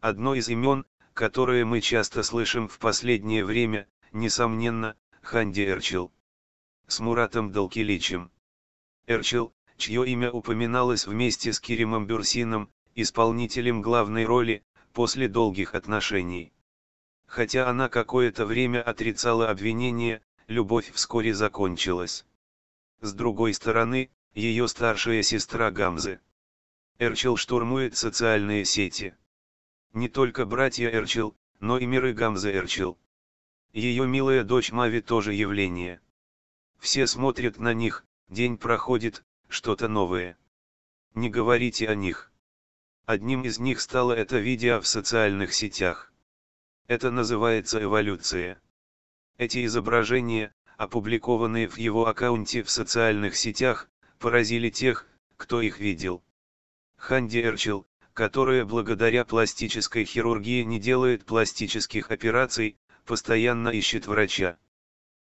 Одно из имен, которое мы часто слышим в последнее время, несомненно, Ханди Эрчил. С Муратом Далкиличем. Эрчил, чье имя упоминалось вместе с Киримом Бюрсином, исполнителем главной роли, после долгих отношений. Хотя она какое-то время отрицала обвинение, любовь вскоре закончилась. С другой стороны, ее старшая сестра Гамзы. Эрчил штурмует социальные сети не только братья Эрчил, но и миры Гамза Эрчил. Ее милая дочь Мави тоже явление. Все смотрят на них, день проходит, что-то новое. Не говорите о них. Одним из них стало это видео в социальных сетях. Это называется эволюция. Эти изображения, опубликованные в его аккаунте в социальных сетях, поразили тех, кто их видел. Ханди Эрчил, которая благодаря пластической хирургии не делает пластических операций, постоянно ищет врача.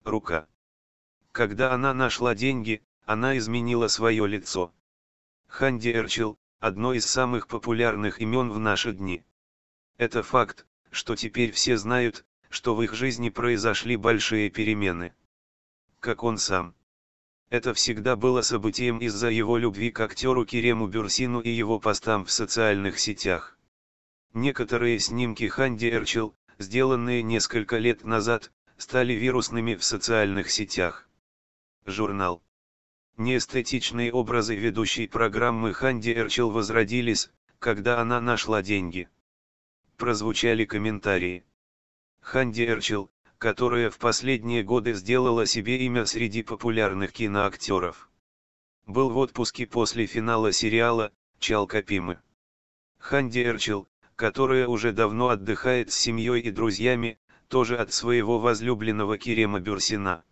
Рука. Когда она нашла деньги, она изменила свое лицо. Ханди Эрчил, одно из самых популярных имен в наши дни. Это факт, что теперь все знают, что в их жизни произошли большие перемены. Как он сам. Это всегда было событием из-за его любви к актеру Керему Бюрсину и его постам в социальных сетях. Некоторые снимки Ханди Эрчел, сделанные несколько лет назад, стали вирусными в социальных сетях. Журнал. Неэстетичные образы ведущей программы Ханди Эрчел возродились, когда она нашла деньги. Прозвучали комментарии. Ханди Эрчел, которая в последние годы сделала себе имя среди популярных киноактеров. Был в отпуске после финала сериала Чалкопимы. Ханди Эрчил, которая уже давно отдыхает с семьей и друзьями, тоже от своего возлюбленного Керема Бюрсина.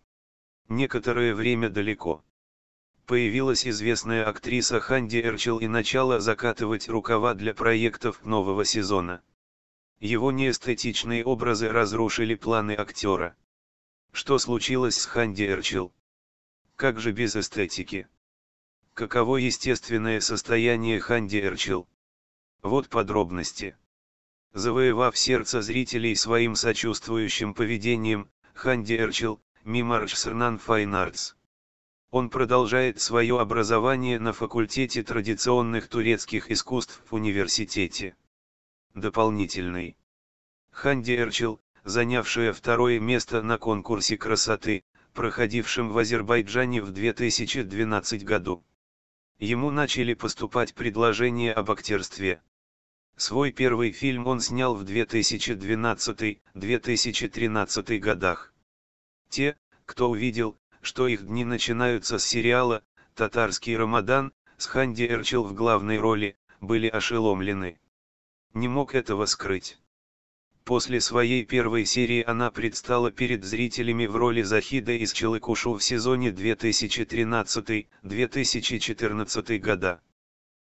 Некоторое время далеко. Появилась известная актриса Ханди Эрчил и начала закатывать рукава для проектов нового сезона. Его неэстетичные образы разрушили планы актера. Что случилось с Ханди Эрчил? Как же без эстетики? Каково естественное состояние Ханди Эрчил? Вот подробности. Завоевав сердце зрителей своим сочувствующим поведением, Ханди Эрчил, Мимарч Сырнан Файн Артс. Он продолжает свое образование на факультете традиционных турецких искусств в университете дополнительный. Ханди Эрчил, занявшая второе место на конкурсе красоты, проходившем в Азербайджане в 2012 году. Ему начали поступать предложения об актерстве. Свой первый фильм он снял в 2012-2013 годах. Те, кто увидел, что их дни начинаются с сериала «Татарский Рамадан» с Ханди Эрчил в главной роли, были ошеломлены не мог этого скрыть. После своей первой серии она предстала перед зрителями в роли Захида из Челыкушу в сезоне 2013-2014 года.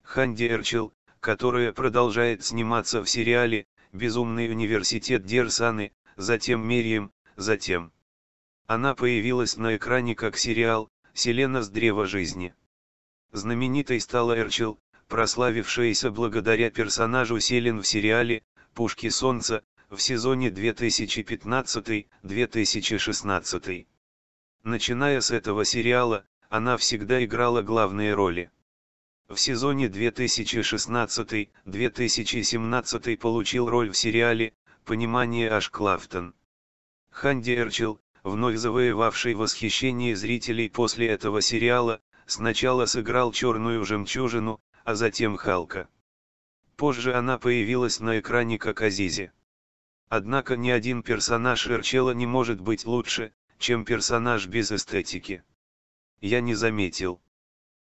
Ханди Эрчил, которая продолжает сниматься в сериале «Безумный университет Дерсаны», затем Мерием, затем. Она появилась на экране как сериал «Селена с древа жизни». Знаменитой стала Эрчил, прославившаяся благодаря персонажу Селин в сериале «Пушки солнца» в сезоне 2015-2016. Начиная с этого сериала, она всегда играла главные роли. В сезоне 2016-2017 получил роль в сериале «Понимание Аш Клафтон». Ханди Эрчил, вновь завоевавший восхищение зрителей после этого сериала, сначала сыграл черную жемчужину, а затем Халка. Позже она появилась на экране как Азизи. Однако ни один персонаж Эрчела не может быть лучше, чем персонаж без эстетики. Я не заметил.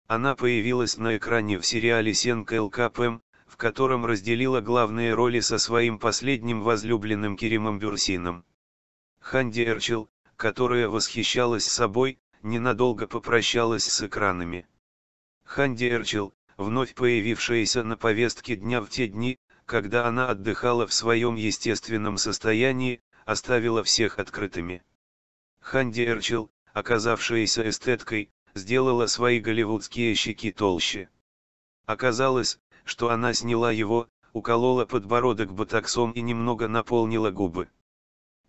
Она появилась на экране в сериале «Сенка ЛКПМ», в котором разделила главные роли со своим последним возлюбленным Керимом Бюрсином. Ханди Эрчел, которая восхищалась собой, ненадолго попрощалась с экранами. Ханди Эрчел, вновь появившаяся на повестке дня в те дни, когда она отдыхала в своем естественном состоянии, оставила всех открытыми. Ханди Эрчил, оказавшаяся эстеткой, сделала свои голливудские щеки толще. Оказалось, что она сняла его, уколола подбородок ботоксом и немного наполнила губы.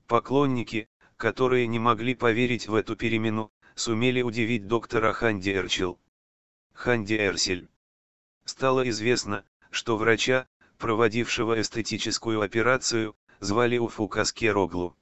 Поклонники, которые не могли поверить в эту перемену, сумели удивить доктора Ханди Эрчил. Ханди Эрсель стало известно, что врача, проводившего эстетическую операцию, звали Уфу Каскероглу.